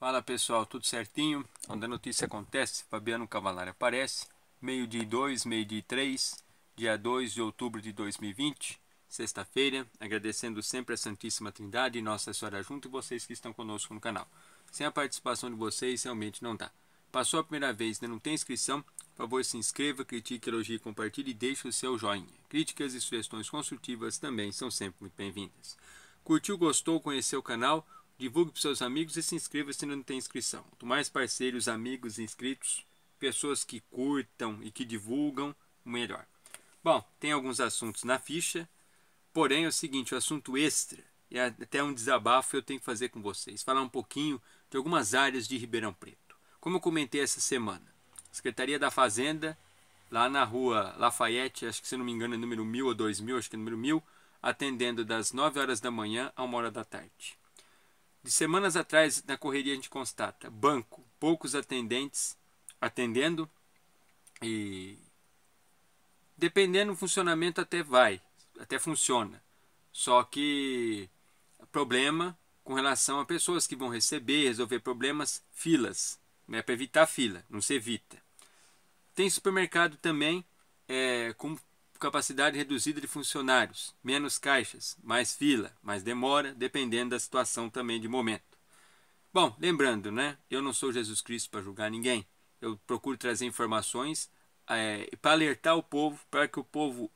Fala pessoal, tudo certinho? Onde a notícia acontece, Fabiano Cavalari aparece. Meio dia 2, meio dia 3, dia 2 de outubro de 2020, sexta-feira. Agradecendo sempre a Santíssima Trindade e Nossa Senhora junto e vocês que estão conosco no canal. Sem a participação de vocês, realmente não dá. Passou a primeira vez, ainda não tem inscrição? Por favor, se inscreva, critique, elogie, compartilhe e deixe o seu joinha. Críticas e sugestões construtivas também são sempre muito bem-vindas. Curtiu, gostou, conheceu o canal? Divulgue para seus amigos e se inscreva se não tem inscrição. Quanto mais parceiros, amigos inscritos, pessoas que curtam e que divulgam, melhor. Bom, tem alguns assuntos na ficha, porém é o seguinte, o assunto extra, e é até um desabafo eu tenho que fazer com vocês, falar um pouquinho de algumas áreas de Ribeirão Preto. Como eu comentei essa semana, Secretaria da Fazenda, lá na rua Lafayette, acho que se não me engano é número 1000 ou 2000, acho que é número 1000, atendendo das 9 horas da manhã a 1 hora da tarde. De semanas atrás, na correria, a gente constata: banco, poucos atendentes atendendo e. Dependendo do funcionamento, até vai, até funciona. Só que problema com relação a pessoas que vão receber, resolver problemas, filas. Né, para evitar fila, não se evita. Tem supermercado também é, com capacidade reduzida de funcionários, menos caixas, mais fila, mais demora, dependendo da situação também de momento. Bom, lembrando, né? Eu não sou Jesus Cristo para julgar ninguém. Eu procuro trazer informações é, para alertar o povo, para que o povo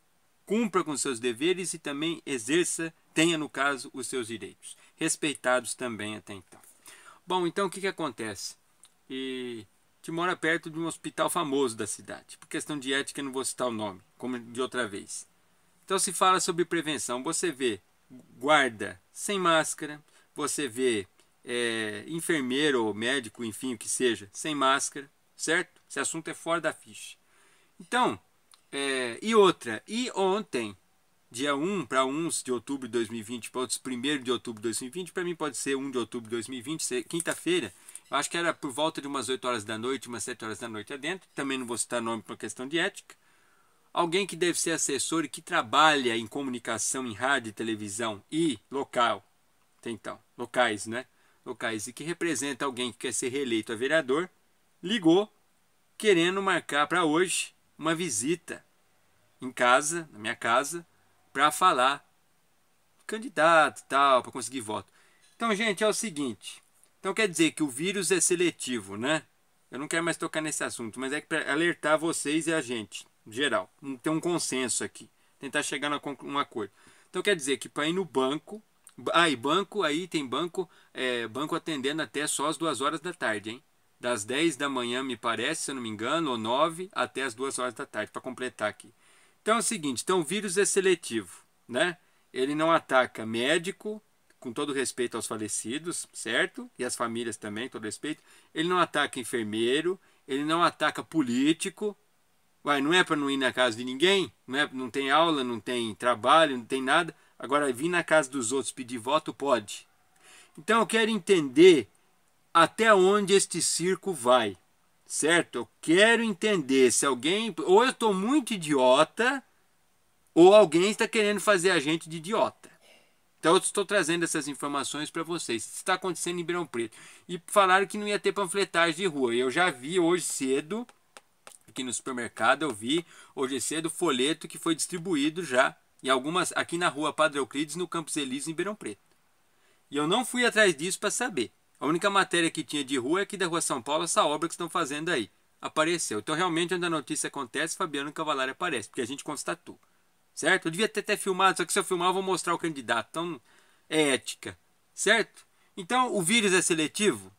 cumpra com seus deveres e também exerça, tenha no caso, os seus direitos, respeitados também até então. Bom, então o que, que acontece? E que mora perto de um hospital famoso da cidade. Por questão de ética, não vou citar o nome, como de outra vez. Então se fala sobre prevenção. Você vê guarda sem máscara, você vê é, enfermeiro ou médico, enfim, o que seja, sem máscara, certo? Esse assunto é fora da ficha. Então, é, e outra, e ontem, dia 1 para uns de outubro de 2020, para outros 1 de outubro de 2020, para mim pode ser 1 de outubro de 2020, quinta-feira, acho que era por volta de umas 8 horas da noite, umas 7 horas da noite adentro, também não vou citar nome por questão de ética. Alguém que deve ser assessor e que trabalha em comunicação em rádio, televisão e local, então, locais, né? Locais, e que representa alguém que quer ser reeleito a vereador, ligou querendo marcar para hoje uma visita em casa, na minha casa, para falar candidato e tal, para conseguir voto. Então, gente, é o seguinte, então quer dizer que o vírus é seletivo, né? Eu não quero mais tocar nesse assunto, mas é para alertar vocês e a gente, em geral. Não tem um consenso aqui. Tentar chegar numa coisa. Então quer dizer que para ir no banco. Ah, e banco, aí tem banco, é, banco atendendo até só as duas horas da tarde, hein? Das 10 da manhã, me parece, se eu não me engano, ou 9 até as duas horas da tarde, para completar aqui. Então é o seguinte, então o vírus é seletivo, né? Ele não ataca médico, com todo respeito aos falecidos, certo? E às famílias também, todo respeito. Ele não ataca enfermeiro, ele não ataca político. Uai, não é para não ir na casa de ninguém, não, é, não tem aula, não tem trabalho, não tem nada. Agora, vir na casa dos outros pedir voto, pode. Então, eu quero entender até onde este circo vai, certo? Eu quero entender se alguém. Ou eu estou muito idiota, ou alguém está querendo fazer a gente de idiota. Então eu estou trazendo essas informações para vocês. está acontecendo em Ribeirão Preto. E falaram que não ia ter panfletagem de rua. Eu já vi hoje cedo, aqui no supermercado, eu vi hoje cedo o folheto que foi distribuído já em algumas aqui na rua Padre Euclides, no Campos Elíseos, em Ribeirão Preto. E eu não fui atrás disso para saber. A única matéria que tinha de rua é aqui da Rua São Paulo, essa obra que estão fazendo aí. Apareceu. Então, realmente, onde a notícia acontece, Fabiano Cavalari aparece, porque a gente constatou certo? Eu devia ter até filmado, só que se eu filmar eu vou mostrar o candidato, então é ética, certo? Então o vírus é seletivo?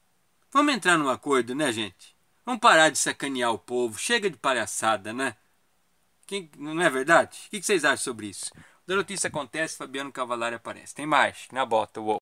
Vamos entrar num acordo, né, gente? Vamos parar de sacanear o povo, chega de palhaçada, né? Quem, não é verdade? O que vocês acham sobre isso? Quando a notícia acontece, Fabiano Cavalari aparece. Tem mais, na bota, uou.